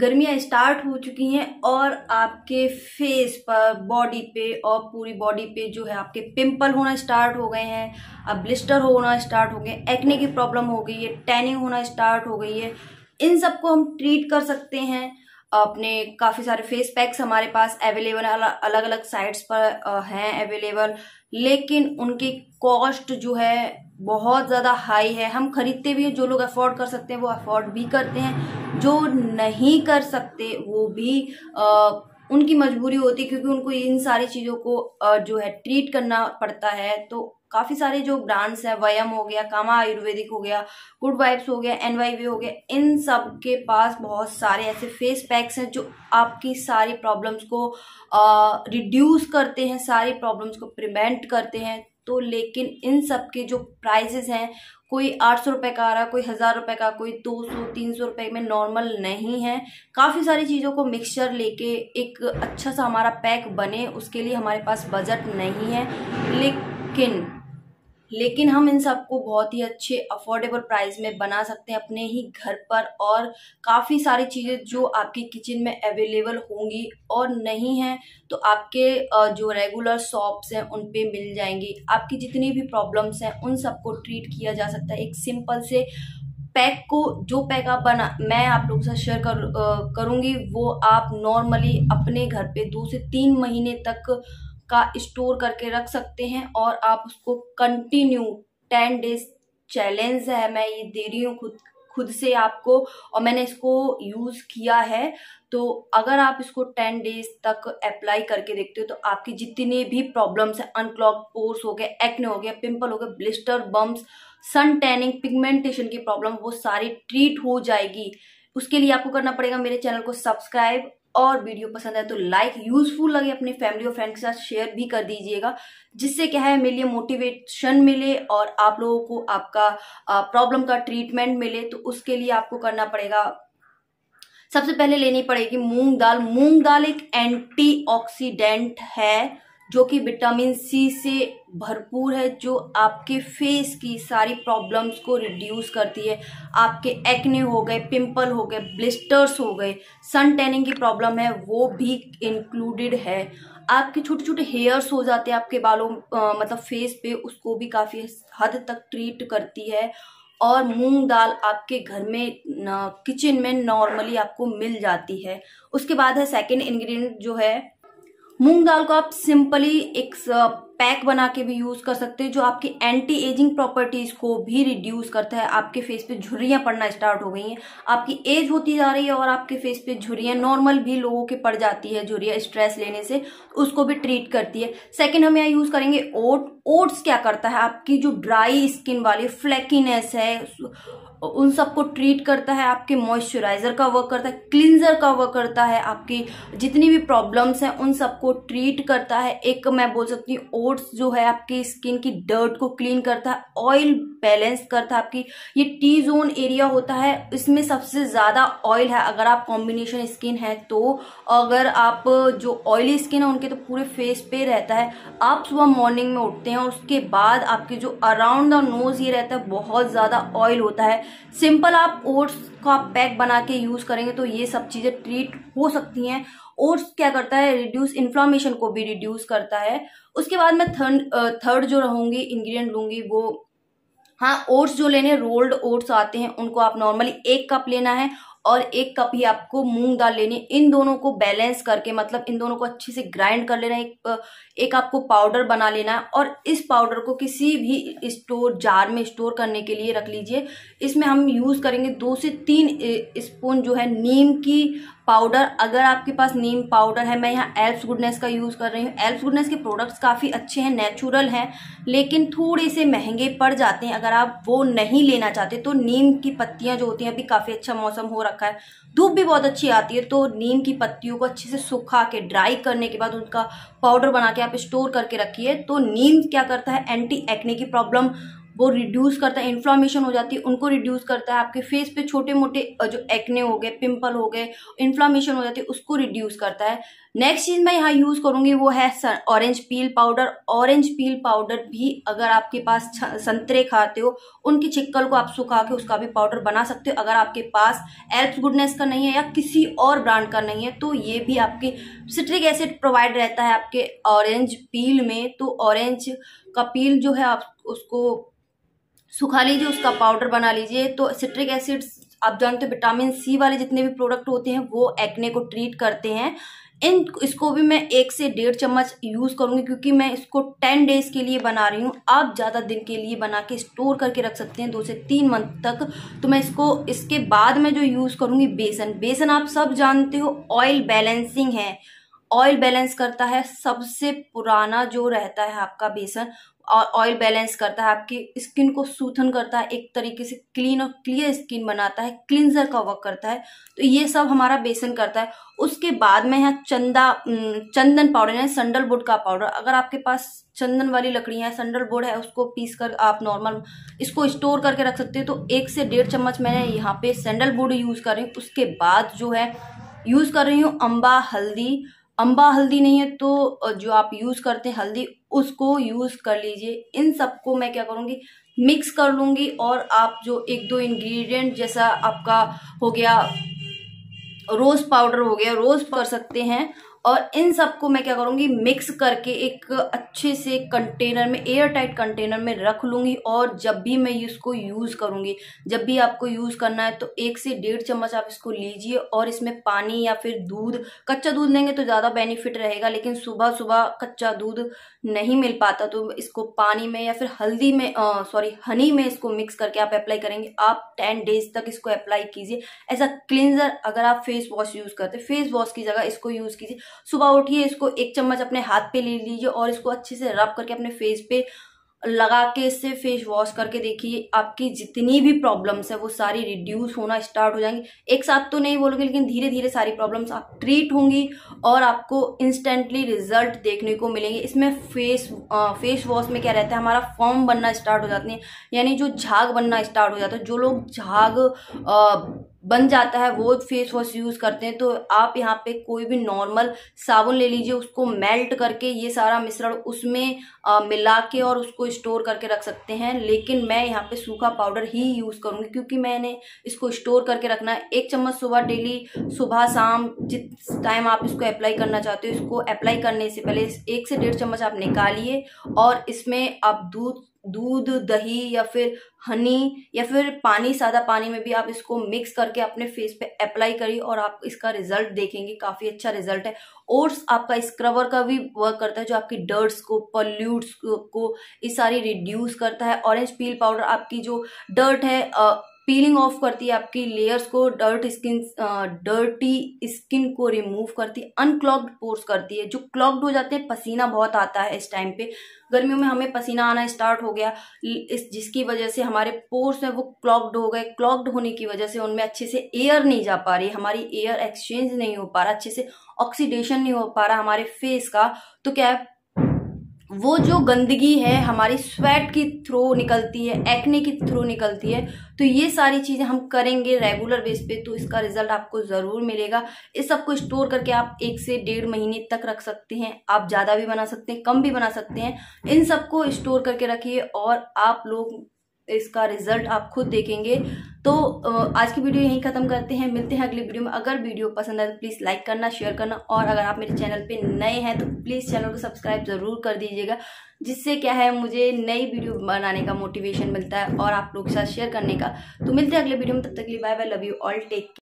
गर्मियाँ स्टार्ट हो चुकी हैं और आपके फेस पर बॉडी पे और पूरी बॉडी पे जो है आपके पिंपल होना स्टार्ट हो गए हैं अब ब्लिस्टर होना स्टार्ट हो गए एक्ने की प्रॉब्लम हो गई है टैनिंग होना स्टार्ट हो गई है इन सबको हम ट्रीट कर सकते हैं अपने काफ़ी सारे फेस पैक्स हमारे पास अवेलेबल अलग अलग साइट्स पर हैं अवेलेबल लेकिन उनकी कॉस्ट जो है बहुत ज़्यादा हाई है हम खरीदते भी हैं जो लोग अफोर्ड कर सकते हैं वो अफोर्ड भी करते हैं जो नहीं कर सकते वो भी आ, उनकी मजबूरी होती है क्योंकि उनको इन सारी चीज़ों को आ, जो है ट्रीट करना पड़ता है तो काफ़ी सारे जो ब्रांड्स हैं वयम हो गया कामा आयुर्वेदिक हो गया गुड वाइब्स हो गया एन वाई वी हो गया इन सब के पास बहुत सारे ऐसे फेस पैक्स हैं जो आपकी सारी प्रॉब्लम्स को रिड्यूस करते हैं सारी प्रॉब्लम्स को प्रिवेंट करते हैं तो लेकिन इन सब के जो प्राइजेस हैं कोई आठ सौ रुपये का आ रहा कोई हज़ार रुपये का कोई दो सौ तीन सौ रुपये में नॉर्मल नहीं है काफ़ी सारी चीज़ों को मिक्सचर लेके एक अच्छा सा हमारा पैक बने उसके लिए हमारे पास बजट नहीं है लेकिन लेकिन हम इन सबको बहुत ही अच्छे अफोर्डेबल प्राइस में बना सकते हैं अपने ही घर पर और काफ़ी सारी चीज़ें जो आपके किचन में अवेलेबल होंगी और नहीं हैं तो आपके जो रेगुलर शॉप्स हैं उन पे मिल जाएंगी आपकी जितनी भी प्रॉब्लम्स हैं उन सबको ट्रीट किया जा सकता है एक सिंपल से पैक को जो पैक आप बना मैं आप लोगों से शेयर कर करूँगी वो आप नॉर्मली अपने घर पे दो से तीन महीने तक का स्टोर करके रख सकते हैं और आप उसको कंटिन्यू टेन डेज चैलेंज है मैं ये दे रही हूँ खुद खुद से आपको और मैंने इसको यूज़ किया है तो अगर आप इसको टेन डेज तक अप्लाई करके देखते हो तो आपकी जितने भी प्रॉब्लम्स हैं अनक्लॉक पोर्स हो गए एक्ने हो गया पिंपल हो गए blisters bumps sun tanning pigmentation की प्रॉब्लम वो सारी ट्रीट हो जाएगी उसके लिए आपको करना पड़ेगा मेरे चैनल को सब्सक्राइब और वीडियो पसंद आए तो लाइक यूजफुल लगे अपने फैमिली और फ्रेंड के साथ शेयर भी कर दीजिएगा जिससे क्या है मेरे लिए मोटिवेशन मिले और आप लोगों को आपका प्रॉब्लम का ट्रीटमेंट मिले तो उसके लिए आपको करना पड़ेगा सबसे पहले लेनी पड़ेगी मूंग दाल मूंग दाल एक एंटीऑक्सीडेंट है जो कि विटामिन सी से भरपूर है जो आपके फेस की सारी प्रॉब्लम्स को रिड्यूस करती है आपके एक्ने हो गए पिंपल हो गए ब्लिस्टर्स हो गए सन टैनिंग की प्रॉब्लम है वो भी इंक्लूडेड है आपके छोटे छोटे हेयर्स हो जाते हैं आपके बालों आ, मतलब फेस पे उसको भी काफ़ी हद तक ट्रीट करती है और मूंग दाल आपके घर में किचन में नॉर्मली आपको मिल जाती है उसके बाद है सेकेंड इन्ग्रीडियंट जो है मूंग दाल को आप सिंपली एक पैक बना के भी यूज कर सकते हैं जो आपकी एंटी एजिंग प्रॉपर्टीज को भी रिड्यूस करता है आपके फेस पे झुर्रियां पड़ना स्टार्ट हो गई हैं आपकी एज होती जा रही है और आपके फेस पे झुर्रियां नॉर्मल भी लोगों के पड़ जाती है झुर्रियां स्ट्रेस लेने से उसको भी ट्रीट करती है सेकेंड हम यहाँ यूज करेंगे ओट ओट्स क्या करता है आपकी जो ड्राई स्किन वाली फ्लैकीनेस है उन सबको ट्रीट करता है आपके मॉइस्चराइजर का वर्क करता है क्लिनजर का वर्क करता है आपकी जितनी भी प्रॉब्लम्स हैं उन सबको ट्रीट करता है एक मैं बोल सकती हूँ ओट्स जो है आपकी स्किन की डर्ट को क्लीन करता है ऑयल बैलेंस करता है आपकी ये टी जोन एरिया होता है इसमें सबसे ज़्यादा ऑयल है अगर आप कॉम्बिनेशन स्किन है तो अगर आप जो ऑयली स्किन है उनके तो पूरे फेस पे रहता है आप सुबह मॉर्निंग में उठते हैं और उसके बाद आपके जो अराउंड द नोज़ ये रहता है बहुत ज़्यादा ऑयल होता है सिंपल आप ओट्स का पैक बना के यूज करेंगे तो ये सब चीजें ट्रीट हो सकती हैं ओट्स क्या करता है रिड्यूस इन्फ्लामेशन को भी रिड्यूस करता है उसके बाद मैं थर्ड थर्ड जो रहूंगी इंग्रेडिएंट लूंगी वो हाँ ओट्स जो लेने रोल्ड ओट्स आते हैं उनको आप नॉर्मली एक कप लेना है और एक कप ही आपको मूंग दाल लेनी है इन दोनों को बैलेंस करके मतलब इन दोनों को अच्छे से ग्राइंड कर लेना है एक, एक आपको पाउडर बना लेना है और इस पाउडर को किसी भी स्टोर जार में स्टोर करने के लिए रख लीजिए इसमें हम यूज़ करेंगे दो से तीन स्पून जो है नीम की पाउडर अगर आपके पास नीम पाउडर है मैं यहाँ एल्प्स गुडनेस का यूज़ कर रही हूँ एल्प्स गुडनेस के प्रोडक्ट्स काफ़ी अच्छे हैं नेचुरल हैं लेकिन थोड़े से महंगे पड़ जाते हैं अगर आप वो नहीं लेना चाहते तो नीम की पत्तियाँ जो होती हैं अभी काफ़ी अच्छा मौसम हो रखा है धूप भी बहुत अच्छी आती है तो नीम की पत्तियों को अच्छे से सुखा के ड्राई करने के बाद उनका पाउडर बना के आप स्टोर करके रखिए तो नीम क्या करता है एंटी एक्ने की प्रॉब्लम वो रिड्यूस करता है इन्फ्लामेशन हो जाती है उनको रिड्यूस करता है आपके फेस पे छोटे मोटे जो एक्ने हो गए पिंपल हो गए इन्फ्लामेशन हो जाती है उसको रिड्यूस करता है नेक्स्ट चीज़ मैं यहाँ यूज़ करूँगी वो है orange peel powder orange peel powder भी अगर आपके पास संतरे खाते हो उनकी छिक्कल को आप सुखा के उसका भी पाउडर बना सकते हो अगर आपके पास एल्प गुडनेस का नहीं है या किसी और ब्रांड का नहीं है तो ये भी आपके सिट्रिक एसिड प्रोवाइड रहता है आपके ऑरेंज पील में तो ऑरेंज का पील जो है आप उसको सुखा लीजिए उसका पाउडर बना लीजिए तो सिट्रिक एसिड आप जानते हो विटामिन सी वाले जितने भी प्रोडक्ट होते हैं वो एक्ने को ट्रीट करते हैं इन इसको भी मैं एक से डेढ़ चम्मच यूज़ करूँगी क्योंकि मैं इसको टेन डेज़ के लिए बना रही हूँ आप ज़्यादा दिन के लिए बना के स्टोर करके रख सकते हैं दो से तीन मंथ तक तो मैं इसको इसके बाद में जो यूज़ करूँगी बेसन बेसन आप सब जानते हो ऑयल बैलेंसिंग है ऑयल बैलेंस करता है सबसे पुराना जो रहता है आपका बेसन और ऑयल बैलेंस करता है आपकी स्किन को सूथन करता है एक तरीके से क्लीन और क्लियर स्किन बनाता है क्लिनजर का वर्क करता है तो ये सब हमारा बेसन करता है उसके बाद में यहाँ चंदा चंदन पाउडर यानी बोर्ड का पाउडर अगर आपके पास चंदन वाली लकड़ियाँ है बोर्ड है उसको पीस कर आप नॉर्मल इसको स्टोर करके रख सकते हैं तो एक से डेढ़ चम्मच मैंने यहाँ पे बोर्ड यूज़ कर रही हूँ उसके बाद जो है यूज़ कर रही हूँ अम्बा हल्दी अम्बा हल्दी नहीं है तो जो आप यूज़ करते हैं हल्दी उसको यूज़ कर लीजिए इन सबको मैं क्या करूँगी मिक्स कर लूँगी और आप जो एक दो इंग्रेडिएंट जैसा आपका हो गया रोज़ पाउडर हो गया रोज़ कर सकते हैं और इन सबको मैं क्या करूँगी मिक्स करके एक अच्छे से कंटेनर में एयर टाइट कंटेनर में रख लूँगी और जब भी मैं इसको यूज़ करूँगी जब भी आपको यूज़ करना है तो एक से डेढ़ चम्मच आप इसको लीजिए और इसमें पानी या फिर दूध कच्चा दूध लेंगे तो ज़्यादा बेनिफिट रहेगा लेकिन सुबह सुबह कच्चा दूध नहीं मिल पाता तो इसको पानी में या फिर हल्दी में सॉरी हनी में इसको मिक्स करके आप अप्लाई करेंगे आप टेन डेज तक इसको अप्लाई कीजिए एज अ क्लिनजर अगर आप फेस वॉश यूज़ करते फेस वॉश की जगह इसको यूज़ कीजिए सुबह उठिए इसको एक चम्मच अपने हाथ पे ले लीजिए और इसको अच्छे से रब करके अपने फेस पे लगा के इससे फेस वॉश करके देखिए आपकी जितनी भी प्रॉब्लम्स है वो सारी रिड्यूस होना स्टार्ट हो जाएंगी एक साथ तो नहीं बोलोगे लेकिन धीरे धीरे सारी प्रॉब्लम्स आप ट्रीट होंगी और आपको इंस्टेंटली रिजल्ट देखने को मिलेंगे इसमें फेस आ, फेस वॉश में क्या रहता है हमारा फॉर्म बनना स्टार्ट हो जाती है यानी जो झाग बनना स्टार्ट हो जाता है जो लोग झाग आ, बन जाता है वो फेस वॉश यूज़ करते हैं तो आप यहाँ पे कोई भी नॉर्मल साबुन ले लीजिए उसको मेल्ट करके ये सारा मिश्रण उसमें आ, मिला के और उसको स्टोर करके रख सकते हैं लेकिन मैं यहाँ पे सूखा पाउडर ही यूज़ करूँगी क्योंकि मैंने इसको स्टोर करके रखना है एक चम्मच सुबह डेली सुबह शाम जिस टाइम आप इसको अप्लाई करना चाहते हो इसको अप्लाई करने से पहले एक से डेढ़ चम्मच आप निकालिए और इसमें आप दूध दूध दही या फिर हनी या फिर पानी सादा पानी में भी आप इसको मिक्स करके अपने फेस पे अप्लाई करिए और आप इसका रिजल्ट देखेंगे काफ़ी अच्छा रिजल्ट है ओट्स आपका स्क्रबर का भी वर्क करता है जो आपकी डर्ट्स को पल्यूट्स को ये सारी रिड्यूस करता है ऑरेंज पील पाउडर आपकी जो डर्ट है पीलिंग ऑफ करती है आपकी लेयर्स को डर्ट स्किन डर्टी स्किन को रिमूव करती है अनक्लॉग्ड पोर्स करती है जो क्लॉग्ड हो जाते हैं पसीना बहुत आता है इस टाइम पे गर्मियों में हमें पसीना आना स्टार्ट हो गया इस जिसकी वजह से हमारे पोर्स हैं वो क्लॉग्ड हो गए क्लॉग्ड होने की वजह से उनमें अच्छे से एयर नहीं जा पा रही हमारी एयर एक्सचेंज नहीं हो पा रहा अच्छे से ऑक्सीडेशन नहीं हो पा रहा हमारे फेस का तो क्या है वो जो गंदगी है हमारी स्वेट की थ्रू निकलती है एक्ने की थ्रू निकलती है तो ये सारी चीज़ें हम करेंगे रेगुलर बेस पे तो इसका रिजल्ट आपको ज़रूर मिलेगा इस सबको स्टोर करके आप एक से डेढ़ महीने तक रख सकते हैं आप ज़्यादा भी बना सकते हैं कम भी बना सकते हैं इन सबको स्टोर करके रखिए और आप लोग इसका रिजल्ट आप खुद देखेंगे तो आज की वीडियो यहीं ख़त्म करते हैं मिलते हैं अगले वीडियो में अगर वीडियो पसंद आए तो प्लीज़ लाइक करना शेयर करना और अगर आप मेरे चैनल पे नए हैं तो प्लीज़ चैनल को सब्सक्राइब ज़रूर कर दीजिएगा जिससे क्या है मुझे नई वीडियो बनाने का मोटिवेशन मिलता है और आप लोग के साथ शेयर करने का तो मिलते हैं अगले वीडियो में तब तक लिए bye bye love you all take